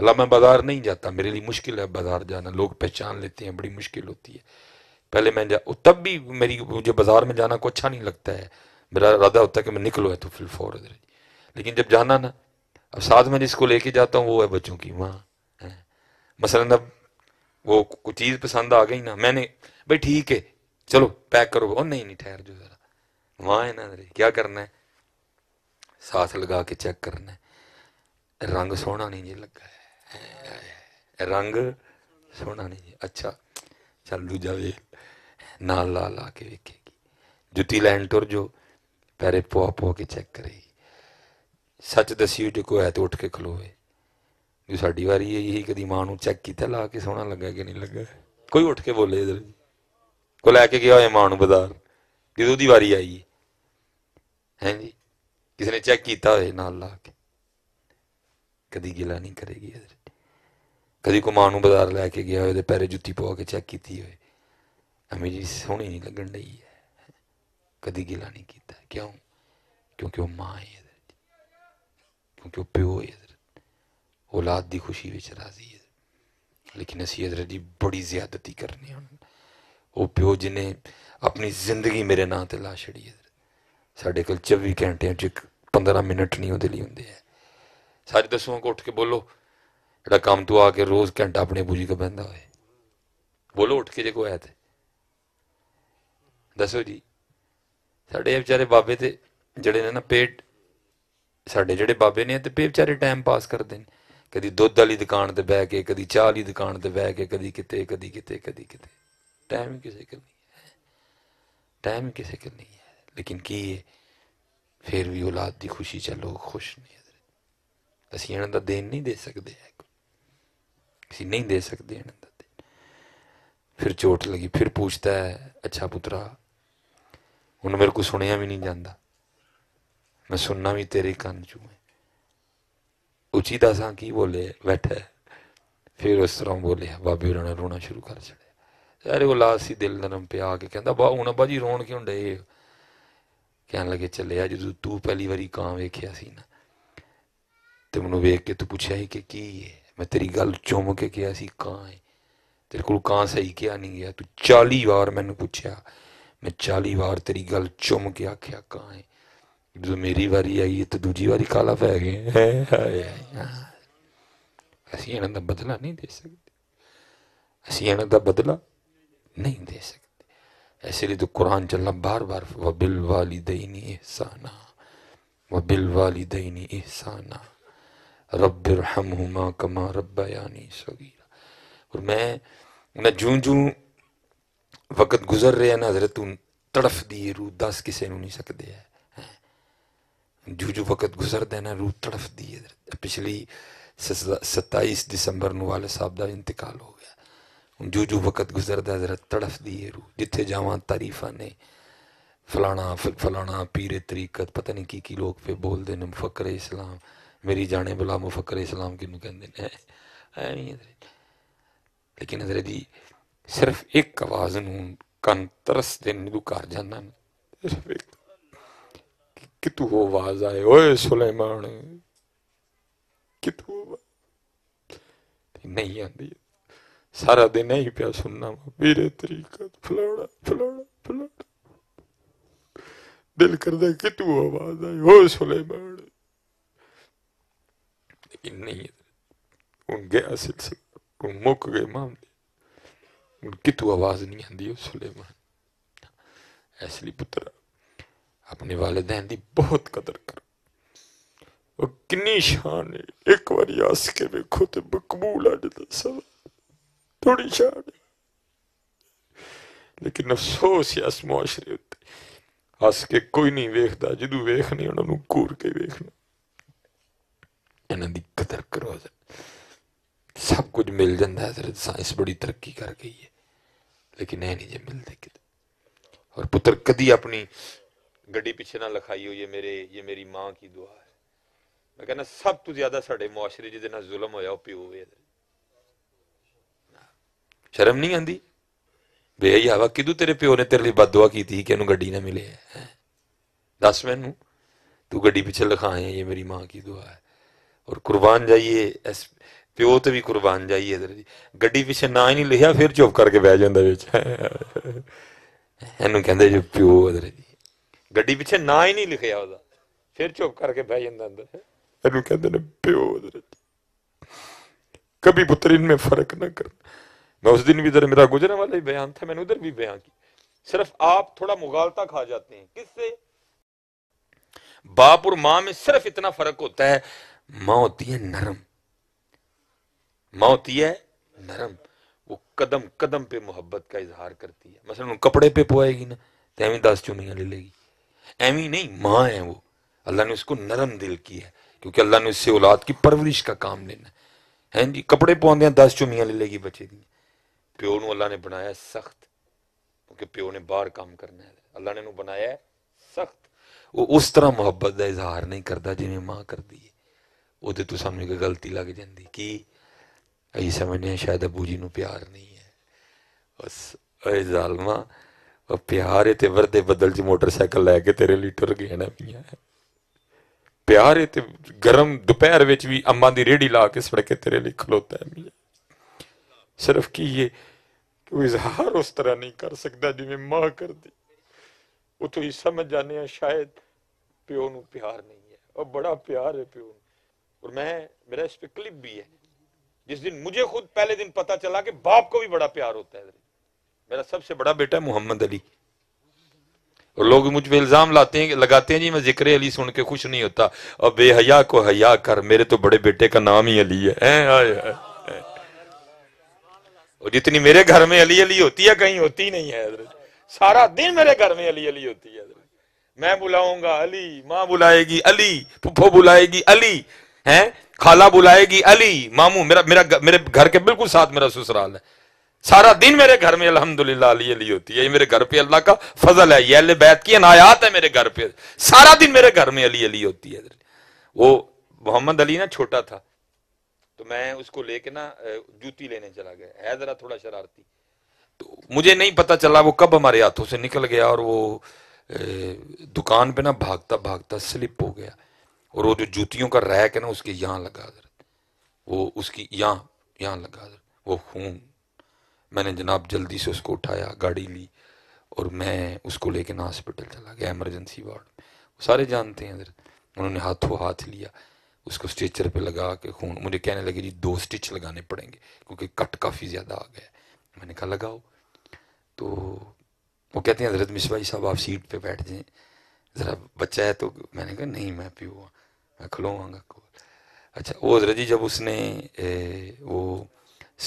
अल्लाह मैं बाजार नहीं जाता मेरे लिए मुश्किल है बाजार जाना लोग पहचान लेते हैं बड़ी मुश्किल होती है पहले मैं जा तब भी मेरी मुझे बाजार में जाना को अच्छा नहीं लगता है मेरा इरादा होता है कि मैं निकलो है तो फिर फौर लेकिन जब जाना ना अब साथ में जिसको लेके जाता हूँ वो है बच्चों की माँ मसलन अब वो कोई चीज़ पसंद आ गई ना मैंने भाई ठीक है चलो पैक करो और नहीं नहीं ठहर जो जरा वहाँ है ना अरे क्या करना है साथ लगा के चेक करना है रंग सोहना नहीं जी लगा है रंग सोहना नहीं जी अच्छा चल दूजा वे नाल ला ला के वेखेगी जुती लैंड तुर जो पैरे पुआ पुआ के चेक करेगी ਸੱਚ ਦਸੀਓ ਜੇ ਕੋਈ ਹੈ ਤੇ ਉੱਠ ਕੇ ਖਲੋਵੇ ਇਹ ਸਾਡੀ ਵਾਰੀ ਹੈ ਇਹੀ ਕਦੀ ਮਾਂ ਨੂੰ ਚੈੱਕ ਕੀਤਾ ਲਾ ਕੇ ਸੋਹਣਾ ਲੱਗਾ ਕਿ ਨਹੀਂ ਲੱਗਾ ਕੋਈ ਉੱਠ ਕੇ ਬੋਲੇ ਇਧਰ ਕੋ ਲੈ ਕੇ ਗਿਆ ਹੋਏ ਮਾਂ ਨੂੰ ਬਾਜ਼ਾਰ ਜਦੋਂ ਦੀ ਵਾਰੀ ਆਈ ਹੈ ਜੀ ਕਿਸੇ ਨੇ ਚੈੱਕ ਕੀਤਾ ਹੋਏ ਨਾਲ ਲਾ ਕੇ ਕਦੀ ਗਿਲਾ ਨਹੀਂ ਕਰੇਗੀ ਇਧਰ ਕਦੀ ਕੋ ਮਾਂ ਨੂੰ ਬਾਜ਼ਾਰ ਲੈ ਕੇ ਗਿਆ ਹੋਏ ਤੇ ਪੈਰੇ ਜੁੱਤੀ ਪਵਾ ਕੇ ਚੈੱਕ ਕੀਤੀ ਹੋਏ ਅਮੀ ਜੀ ਸੋਹਣੀ ਨਹੀਂ ਲੱਗਣ ਲਈ ਹੈ ਕਦੀ ਗਿਲਾ ਨਹੀਂ ਕੀਤਾ ਕਿਉਂ ਕਿਉਂਕਿ ਉਹ ਮਾਂ ਹੈ ਕਿਉਂਕਿ ਉਹ ਪਿਓ ਹੈ ਹਜ਼ਰਤ ਔਲਾਦ ਦੀ ਖੁਸ਼ੀ ਵਿੱਚ ਰਾਜ਼ੀ ਹੈ ਲੇਕਿਨ ਅਸੀਂ ਹਜ਼ਰਤ ਜੀ ਬੜੀ ਜ਼ਿਆਦਤੀ ਕਰਨੀ ਹੁਣ ਉਹ ਪਿਓ ਜਿਨੇ ਆਪਣੀ ਜ਼ਿੰਦਗੀ ਮੇਰੇ ਨਾਂ ਤੇ ਲਾ ਛੜੀ ਹੈ ਸਾਡੇ ਕੋਲ 24 ਘੰਟਿਆਂ ਚ 15 ਮਿੰਟ ਨਹੀਂ ਉਹਦੇ ਲਈ ਹੁੰਦੇ ਐ ਸਾਰੇ ਦਸੂਆਂ ਕੋ ਉੱਠ ਕੇ ਬੋਲੋ ਜਿਹੜਾ ਕੰਮ ਤੋਂ ਆ ਕੇ ਰੋਜ਼ ਘੰਟਾ ਆਪਣੇ ਬੂਜੀ ਕੋ ਬੰਦਾ ਹੋਏ ਬੋਲੋ ਉੱਠ ਕੇ ਜੇ ਕੋ ਆਇਆ ਤੇ ਦੱਸੋ ਜੀ ਸਾਡੇ ਵਿਚਾਰੇ ਬਾਬੇ ਤੇ ਜਿਹੜੇ ਨੇ ਨਾ ਪੇਟ ਸਾਡੇ ਜਿਹੜੇ ਬਾਬੇ ਨੇ ਤੇ ਪੇ ਵਿਚਾਰੇ ਟਾਈਮ ਪਾਸ ਕਰਦੇ ਨੇ ਕਦੀ ਦੁੱਧ ਵਾਲੀ ਦੁਕਾਨ ਤੇ ਬਹਿ ਕੇ ਕਦੀ ਚਾਹ ਵਾਲੀ ਦੁਕਾਨ ਤੇ ਬਹਿ ਕੇ ਕਦੀ ਕਿਤੇ ਕਦੀ ਕਿਤੇ ਕਦੀ ਕਿਤੇ ਟਾਈਮ ਕਿਸੇ ਕੋਲ ਨਹੀਂ ਹੈ ਟਾਈਮ ਕਿਸੇ ਕੋਲ ਨਹੀਂ ਹੈ ਲੇਕਿਨ ਕੀ ਹੈ ਫਿਰ ਵੀ ਔਲਾਦ ਦੀ ਖੁਸ਼ੀ ਚ ਲੋਕ ਖੁਸ਼ ਨਹੀਂ ਅਸੀਂ ਇਹਨਾਂ ਦਾ ਦੇਣ ਨਹੀਂ ਦੇ ਸਕਦੇ ਅਸੀਂ ਨਹੀਂ ਦੇ ਸਕਦੇ ਇਹਨਾਂ ਦਾ ਦੇਣ ਫਿਰ ਚੋਟ ਲੱਗੀ ਫਿਰ ਪੁੱਛਦਾ ਹੈ ਅੱਛਾ ਪੁੱਤਰਾ ਹੁਣ ਮੇਰੇ ਕੋ ਸੁਣਿਆ ਵੀ ਨਹੀਂ ਜਾਂਦਾ ਮੈਂ ਸੁਣਨਾ ਵੀ ਤੇਰੇ ਕੰਨ ਚੋਂ है ਉਚੀਦਾ ਸਾਂ ਕੀ ਬੋਲੇ ਬੈਠਾ ਫਿਰ ਉਸ ਤਰ੍ਹਾਂ ਬੋਲੇ ਬਾਬੇ ਹੋਰਾਂ ਨੇ ਰੋਣਾ ਸ਼ੁਰੂ ਕਰ ਛੜਿਆ ਯਾਰ ਉਹ ਲਾਸੀ ਦਿਲ ਨਰਮ ਪਿਆ ਕੇ ਕਹਿੰਦਾ ਬਾ ਹੁਣ ਬਾਜੀ ਰੋਣ ਕਿਉਂ ਡਏ ਕਹਿਣ ਲੱਗੇ ਚੱਲਿਆ ਜਦੋਂ ਤੂੰ ਪਹਿਲੀ ਵਾਰੀ ਕਾਂ ਵੇਖਿਆ ਸੀ ਨਾ ਤੇ ਮੈਨੂੰ ਵੇਖ ਕੇ ਤੂੰ ਪੁੱਛਿਆ ਸੀ ਕਿ ਕੀ ਹੈ ਮੈਂ ਤੇਰੀ ਗੱਲ ਚੁੰਮ ਕੇ ਕਿਹਾ ਸੀ ਕਾਂ ਹੈ ਤੇਰੇ ਕੋਲ ਕਾਂ ਸਹੀ ਕਿਹਾ ਨਹੀਂ ਗਿਆ ਤੂੰ 40 ਵਾਰ ਮੈਨੂੰ ਪੁੱਛਿਆ ਮੈਂ 40 ਵਾਰ ਤੇਰੀ ਗੱਲ ਚੁੰਮ ਕੇ ਆਖਿਆ ਕਾਂ ਹੈ ਜਦੋਂ ਮੇਰੀ ਵਾਰੀ ਆਈ ਤੇ ਦੂਜੀ ਵਾਰੀ ਕਾਲਾ ਪੈ ਗਿਆ ਅਸੀਂ ਇਹਨਾਂ ਦਾ ਬਦਲਾ ਨਹੀਂ ਦੇ ਸਕਦੇ ਅਸੀਂ ਇਹਨਾਂ ਦਾ ਬਦਲਾ ਨਹੀਂ ਦੇ ਸਕਦੇ ਐਸੇ ਲਈ ਤਾਂ ਕੁਰਾਨ ਚ ਅੱਲਾ ਬਾਰ-ਬਾਰ ਵਬਿਲ ਵਾਲਿਦੈਨ ਇਹਸਾਨਾ ਵਬਿਲ ਵਾਲਿਦੈਨ ਇਹਸਾਨਾ رب ارحمهما كما ربياني صغيرا और मैं मैं जूं जूं वक्त गुजर रहे हैं ना हजरत तड़फ दी रूह दस किसी नहीं सकते है જુજુ વખત ગુઝરદેના રૂહ તડફ દી પિછલી सत्ताईस दिसंबर ਨੂੰ ਵਾਲੇ ਸਾਹਿਬ ਦਾ ਇੰਤਕਾਲ ਹੋ ਗਿਆ ਜੂਜੂ ਵਕਤ ਗੁਜ਼ਰਦਾ ਜ਼ਰਾ ਤੜਫਦੀ ਏ ਰੂ ਜਿੱਥੇ ਜਾਵਾਂ ਤਾਰੀਫਾਂ ਨੇ ਫਲਾਣਾ ਫਲਾਣਾ ਪੀਰੇ ਤਰੀਕਤ ਪਤਾ ਨਹੀਂ ਕੀ ਕੀ ਲੋਕ ਫੇ ਬੋਲਦੇ ਨੇ ਮੁਫਕਰ ਇਸਲਾਮ ਮੇਰੀ ਜਾਣੇ ਬਲਾ ਮੁਫਕਰ ਇਸਲਾਮ ਕਿਨੂੰ ਕਹਿੰਦੇ ਨੇ ਐ ਨਹੀਂ ਲੇਕਿਨ ਹਜ਼ਰਤ ਜੀ ਸਿਰਫ ਇੱਕ ਆਵਾਜ਼ ਨੂੰ ਕੰਨ ਤਰਸ ਦੇ ਨੂੰ ਘਰ ਜਾਂਦਾ ਸਿਰਫ ਇੱਕ कि तू वो आवाज आए ओए सुलेमान कि तू नहीं आती सारा दिन ही पिया सुनना वीरे तरीका तो फलाना फलाना फलाना दिल करता कि तू आवाज आए हो सुलेमान लेकिन नहीं हूँ गया सिलसिला हूँ मुक गए मामले हूँ कितू आवाज नहीं आती हो सुलेमान इसलिए पुत्रा ਆਪਣੇ ਵਾਲਿਦੈਨ ਦੀ ਬਹੁਤ ਕਦਰ ਕਰੋ ਉਹ ਕਿੰਨੀ ਸ਼ਾਨ ਹੈ ਇੱਕ ਵਾਰੀ ਆਸ ਕੇ ਵੇਖੋ ਤੇ ਬਕਬੂਲ ਆ ਜਾਂਦਾ ਸਭ ਥੋੜੀ ਸ਼ਾਨ ਲੇਕਿਨ ਅਫਸੋਸ ਹੈ ਇਸ ਮੁਆਸ਼ਰੇ ਉੱਤੇ ਹੱਸ ਕੇ ਕੋਈ ਨਹੀਂ ਵੇਖਦਾ ਜਦੋਂ ਵੇਖਣੀ ਉਹਨਾਂ ਨੂੰ ਘੂਰ ਕੇ ਵੇਖਣਾ ਇਹਨਾਂ ਦੀ ਕਦਰ ਕਰੋ ਜੀ ਸਭ ਕੁਝ ਮਿਲ ਜਾਂਦਾ ਹੈ ਹਜ਼ਰਤ ਸਾਇੰਸ ਬੜੀ ਤਰੱਕੀ ਕਰ ਗਈ ਹੈ ਲੇਕਿਨ ਇਹ ਨਹੀਂ ਜੇ ਮਿਲਦੇ ਕਿਤੇ ਔਰ ਪੁੱਤਰ ਕਦੀ ਆਪਣੀ ਗੱਡੀ ਪਿੱਛੇ ਨਾ ਲਖਾਈ ਹੋਈ ਹੈ ਮੇਰੇ ਇਹ ਮੇਰੀ ਮਾਂ ਕੀ ਦੁਆ ਹੈ ਮੈਂ ਕਹਿੰਦਾ ਸਭ ਤੋਂ ਜ਼ਿਆਦਾ ਸਾਡੇ ਮੁਆਸ਼ਰੇ ਜਿਹਦੇ ਨਾਲ ਜ਼ੁਲਮ ਹੋਇਆ ਉਹ ਪਿਓ ਵੇ ਸ਼ਰਮ ਨਹੀਂ ਆਂਦੀ ਬਈ ਹਵਾ ਕਿਦੂ ਤੇਰੇ ਪਿਓ ਨੇ ਤੇਰੇ ਲਈ ਬਦਦੁਆ ਕੀਤੀ ਕਿ ਇਹਨੂੰ ਗੱਡੀ ਨਾ ਮਿਲੇ ਦੱਸ ਮੈਨੂੰ ਤੂੰ ਗੱਡੀ ਪਿੱਛੇ ਲਖਾਏ ਇਹ ਮੇਰੀ ਮਾਂ ਕੀ ਦੁਆ ਹੈ ਔਰ ਕੁਰਬਾਨ ਜਾਈਏ ਇਸ ਪਿਓ ਤੇ ਵੀ ਕੁਰਬਾਨ ਜਾਈਏ ਗੱਡੀ ਪਿੱਛੇ ਨਾ ਹੀ ਨਹੀਂ ਲਿਖਿਆ ਫਿਰ ਚੁੱਪ ਕਰਕੇ ਬਹਿ ਜਾਂਦਾ ਵਿੱਚ ਇਹਨੂੰ ਕਹਿੰਦੇ ਜੋ ਪਿਓ ਜੀ ਗੱਡੀ पिछे ना ही नहीं ਲਿਖਿਆ उसका फिर चुप करके बह ਜਾਂਦਾ अंदर ਇਹਨੂੰ ਕਹਿੰਦੇ ਨੇ ਪਿਓ कभी पुत्र इनमें फर्क ना कर मैं उस दिन भी इधर मेरा गुजरने वाला ही बयान था मैंने उधर भी बयान की सिर्फ आप थोड़ा मुगालता खा जाते हैं किससे बाप और माँ में सिर्फ इतना फर्क होता है माँ होती है नरम माँ होती है नरम वो कदम कदम पे मोहब्बत का इजहार करती है मसलन कपड़े पे पोएगी ना तहमी दस चुनिया ले लेगी एमी नहीं माँ है वो अल्लाह ने उसको नरम दिल की है क्योंकि अल्लाह ने उससे औलाद की परवरिश का काम लेना है जी कपड़े पाँदे दस चुमियाँ ले लेगी बचे दी प्यो अल्लाह ने बनाया सख्त क्योंकि प्यो ने बाहर काम करना है अल्लाह ने बनाया सख्त वो उस तरह मुहब्बत का इजहार नहीं करता जिम्मे माँ करती है वो तो सामने कोई गलती लग जाती कि अं समझने शायद अबू जी प्यार नहीं है बस जालमा ਉਹ ਪਿਆਰੇ ਤੇ ਵਰਦੇ ਬਦਲ ਜੀ ਮੋਟਰਸਾਈਕਲ ਲੈ ਕੇ ਤੇਰੇ ਲਈ ਟੁਰ ਗਏ ਨਾ ਪਿਆ ਪਿਆਰੇ ਤੇ ਗਰਮ ਦੁਪਹਿਰ ਵਿੱਚ ਵੀ ਅੰਮਾ ਦੀ ਰੇੜੀ ਲਾ ਕੇ ਸੜਕੇ ਤੇਰੇ ਲਈ ਖਲੋਤਾ ਹੈ ਮੀਆਂ ਸਿਰਫ ਕੀ ਇਹ ਉਹ ਇਜ਼ਹਾਰ ਉਸ ਤਰ੍ਹਾਂ ਨਹੀਂ ਕਰ ਸਕਦਾ ਜਿਵੇਂ ਮਾਂ ਕਰਦੀ ਉਹ ਤੋਂ ਹੀ ਸਮਝ ਜਾਂਦੇ ਆ ਸ਼ਾਇਦ ਪਿਓ ਨੂੰ ਪਿਆਰ ਨਹੀਂ ਹੈ ਉਹ ਬੜਾ ਪਿਆਰ ਹੈ ਪਿਓ ਨੂੰ ਔਰ ਮੈਂ ਮੇਰਾ ਇਸ ਤੇ ਕਲਿੱਪ ਵੀ ਹੈ ਜਿਸ ਦਿਨ ਮੈਨੂੰ ਖੁਦ ਪਹਿਲੇ ਦਿਨ ਪਤਾ ਚੱਲਾ ਕਿ ਬਾਪ ਕੋ ਵੀ ਬੜਾ ਪਿਆਰ ਹੁੰਦਾ ਹੈ मेरा सबसे बड़ा बेटा है मोहम्मद अली और लोग मुझ पर इल्ज़ाम लाते हैं लगाते हैं जी मैं जिक्र अली सुन के खुश नहीं होता और बेहया को हया कर मेरे तो बड़े बेटे का नाम ही अली है ए, आए, आए, और जितनी मेरे घर में अली अली होती है कहीं होती नहीं है सारा दिन मेरे घर में अली अली होती है मैं बुलाऊंगा अली माँ बुलाएगी अली फुफो बुलाएगी अली है खाला बुलाएगी अली मामू मेरा मेरा मेरे घर के बिल्कुल साथ मेरा ससुराल है सारा दिन मेरे घर में अलहमदुल्ला अली अली होती है ये मेरे घर पे अल्लाह का फजल है ये अल्ले बैत की अनायात है मेरे घर पे सारा दिन मेरे घर में अली अली होती है वो मोहम्मद अली ना छोटा था तो मैं उसको लेके ना जूती लेने चला गया है जरा थोड़ा शरारती तो मुझे नहीं पता चला वो कब हमारे हाथों से निकल गया और वो दुकान पे ना भागता भागता स्लिप हो गया और वो जो जूतियों का रैक है ना उसके यहाँ लगा वो उसकी यहाँ यहाँ लगा वो खून मैंने जनाब जल्दी से उसको उठाया गाड़ी ली और मैं उसको लेके ना हॉस्पिटल चला गया एमरजेंसी वार्ड में वो सारे जानते हैं हजरत उन्होंने हाथों हाथ लिया उसको स्टिचर पे लगा के खून मुझे कहने लगे जी दो स्टिच लगाने पड़ेंगे क्योंकि कट काफ़ी ज़्यादा आ गया मैंने कहा लगाओ तो वो कहते हैं हजरत मिसबाई साहब आप सीट पे बैठ जाएं ज़रा बच्चा है तो मैंने कहा नहीं मैं पी हुआ मैं खुलवाऊँगा अच्छा वो हजरत जी जब उसने ए, वो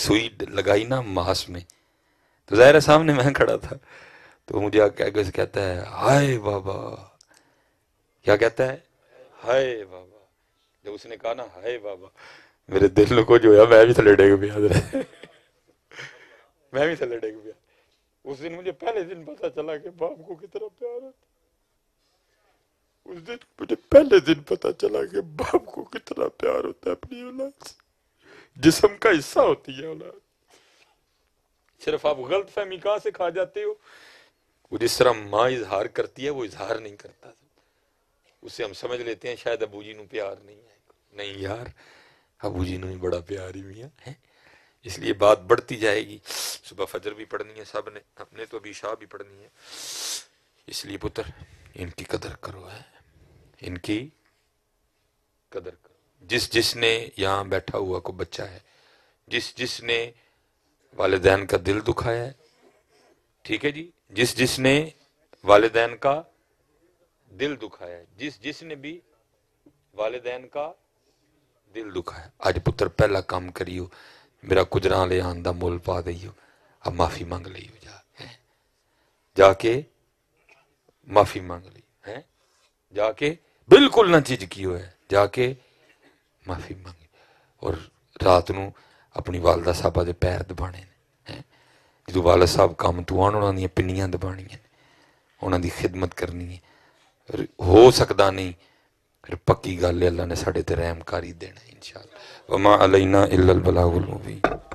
सुई लगाई ना मांस में तो ज़ाहिर सामने मैं खड़ा था तो मुझे क्या कहता है हाय बाबा क्या कहता है हाय बाबा जब उसने कहा ना हाय बाबा मेरे दिल को जो है मैं भी थले डेग भी याद रहे मैं भी थले डेग भी उस दिन मुझे पहले दिन पता चला कि बाप को कितना प्यार है उस दिन मुझे पहले दिन पता चला कि बाप को कितना प्यार होता है अपनी औलाद से जिसम का हिस्सा होती है औलाद सिर्फ आप गलत फहमी कहां से खा जाते हो वो जिस तरह माँ इजहार करती है वो इजहार नहीं करता उसे हम समझ लेते हैं शायद अबू जी प्यार नहीं है नहीं यार अबू जी नु बड़ा प्यार ही मियाँ है इसलिए बात बढ़ती जाएगी सुबह फजर भी पढ़नी है सब ने हमने तो अभी शाह भी पढ़नी है इसलिए पुत्र इनकी कदर करो है इनकी कदर जिस जिसने यहाँ बैठा हुआ को बच्चा है जिस जिसने वालदेन का दिल दुखाया है ठीक है जी जिस जिसने वालदेन का दिल दुखाया है जिस जिसने भी वालदेन का दिल दुखाया आज पुत्र पहला काम करियो मेरा कुजरा ले आन मुल पा दई अब माफी मांग ली जा जाके माफी मांग ली है जाके बिल्कुल ना चीज की हो है जाके ਮਾਫੀ ਮੰਗੀ ਔਰ ਰਾਤ ਨੂੰ ਆਪਣੀ ਵਾਲਦਾ ਸਾਹਿਬਾ ਦੇ ਪੈਰ ਦਬਾਣੇ ਨੇ ਜਦੋਂ ਵਾਲਾ ਸਾਹਿਬ ਕੰਮ ਤੋਂ ਆਣ ਉਹਨਾਂ ਦੀਆਂ ਪਿੰਨੀਆਂ ਦਬਾਣੀਆਂ ਉਹਨਾਂ ਦੀ ਖਿਦਮਤ ਕਰਨੀ ਹੈ ਹੋ ਸਕਦਾ ਨਹੀਂ ਫਿਰ ਪੱਕੀ ਗੱਲ ਹੈ ਅੱਲਾ ਨੇ ਸਾਡੇ ਤੇ ਰਹਿਮਕਾਰੀ ਦੇਣਾ ਇਨਸ਼ਾਅੱਲਾ ਵਮਾ ਅਲੈਨਾ ਇਲਲ ਬਲਾਗੁਲ ਮੁਬੀਨ